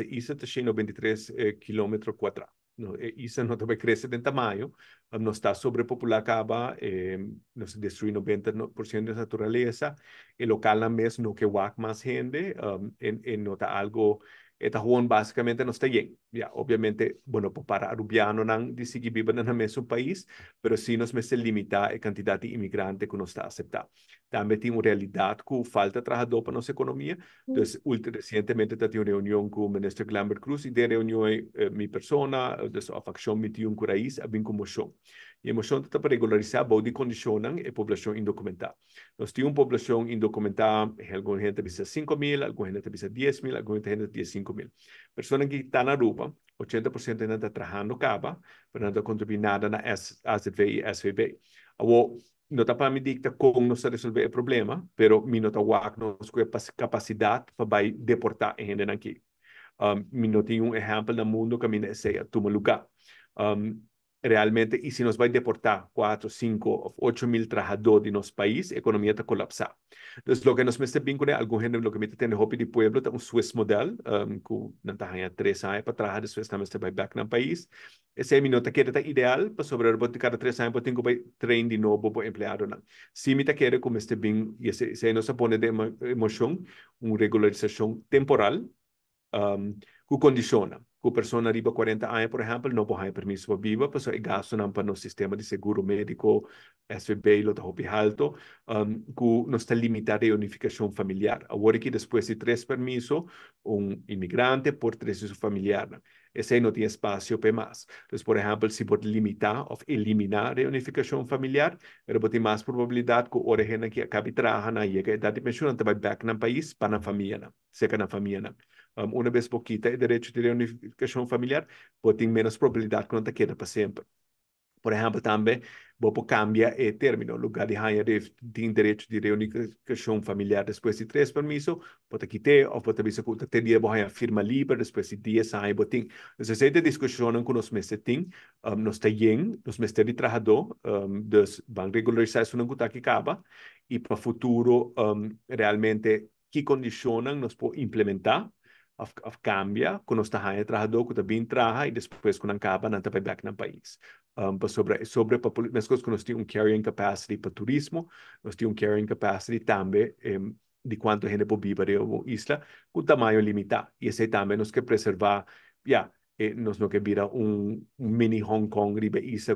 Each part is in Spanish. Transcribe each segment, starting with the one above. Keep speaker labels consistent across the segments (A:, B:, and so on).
A: ISA tem 93 eh, km 4. No, ISA não também de está sobrepopulada acaba, eh, não se destrui 90% la naturaleza, El local la mes no que wak más gente, um, en, en nota algo eta huon básicamente no está bien. obviamente, bueno, pues para rubiano nan dice que viven en el país, pero sí nos mese limita la cantidad de inmigrantes que no está aceptada. También tiene una realidad que falta trabajo para nuestra economía. Mm. Entonces, recientemente tuve una reunión con el ministro Glamber Cruz y de reunión eh, eh, mi persona, de su facción, mi tío en Curaís, ha habido como yo. La moción está para regularizar body de la población indocumentada. Nos tiene una población indocumentada, alguna gente dice 5.000, mil, alguna gente dice 10.000, mil, alguna gente dice mil. Persone que estão na Aruba, 80% ainda está trabalhando cava, mas não contribuindo nada na SV e SVB. Ou não está para me dictar como nós resolver o problema, mas me não está capacidade para deportar a gente aqui. Um, não tem um exemplo no mundo que me deseja tomar lugar. Um, realmente, y si nos va a deportar 4, 5, 8 mil trabajadores de nuestro país, la economía está colapsada. entonces lo que nos mete bien vínculo algún género lo que mete en el Hopi de Pueblo, es un Swiss model, um, que não está tres 3 a para trabajar, después también se va a país. al país. Ese minha que está ideal, para pues, sobre cada 3 años porque tengo que de nuevo para pues, empleado. si me está quiere como este bem, ese se, se pone de emoción un regularización temporal, que um, condiciona una persona arriba 40 años, por ejemplo, no puede permiso permiso pues, para vivir, pues é gasto para el sistema de seguro médico, SVB, lo de alto, um, que no está limitado a reunificación familiar. Ahora que después de tres permisos, un inmigrante por tres de familiar, Ese no tiene espacio para más. Entonces, por ejemplo, se puede limitar o eliminar la unificación familiar, pero más probabilidad que la persona que acabe trabajando e a edad de a vai back al país para la familia, seca la familia. Um, una vez poquita el derecho de reunificación familiar, pode pues ter menos probabilidad que no te quede para siempre Por ejemplo también vou pues cambia el eh, término, lugar de tener de, derecho de reunificación familiar después de tres permisos pode pues quitar, o pode tener que te firma libre después de dias años vou ter. Então, essa discusión con discussão que nós mesmos tem, um, nós temos, nós mesmos un dos, que acaba, y para el futuro, um, realmente, qué condiciones nos podemos implementar of, of Cambia, kung que también kung y traha, con depois kung acaba, não para back al país. Um, pues sobre, sobre política, coisas que nós temos un carrying capacity para turismo, nós una un carrying capacity también em, de quanto gente puede vivir en la isla, con tamaño limitado. y ese también nos que preservar, ya eh, nos no que un, un mini Hong Kong ribe isa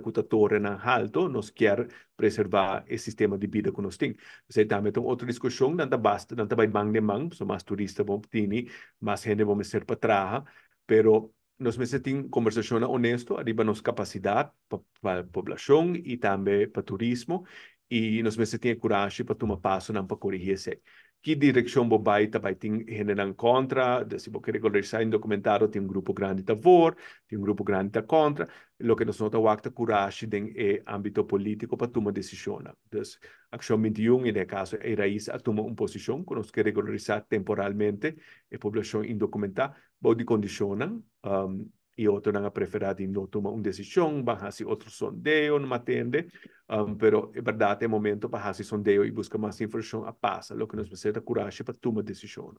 A: na alto nos quiere preserva el sistema de vida que ting. Så det med en otra diskussion, den no bast, den ir mang de mang, så mas turista bom tini, mas hende bom ser patraha, pero nos meses este tin conversación honesto, arriba nos capacidad para pa, población y también para turismo, y nos meses este tiene coraje para tomar paso, no para corregirse. que direção bobai vai ter gente contra, de, se você recolher em documentário, tem um grupo grande a favor, tem um grupo grande a contra, o que nós notamos é que a coragem tem é âmbito político para tomar decisão. Então, a questão 21, em caso, é raiz a tomar uma posição que nós queremos regularizar temporalmente a população indocumentada, pode condicionar um, e outro não preferado não tomar uma decisão, vai se outro sondeio não atende, um, pero é verdade é momento para fazer sondeio e buscar mais informação a ah, passa, o que nos precisa coragem para tomar decisão.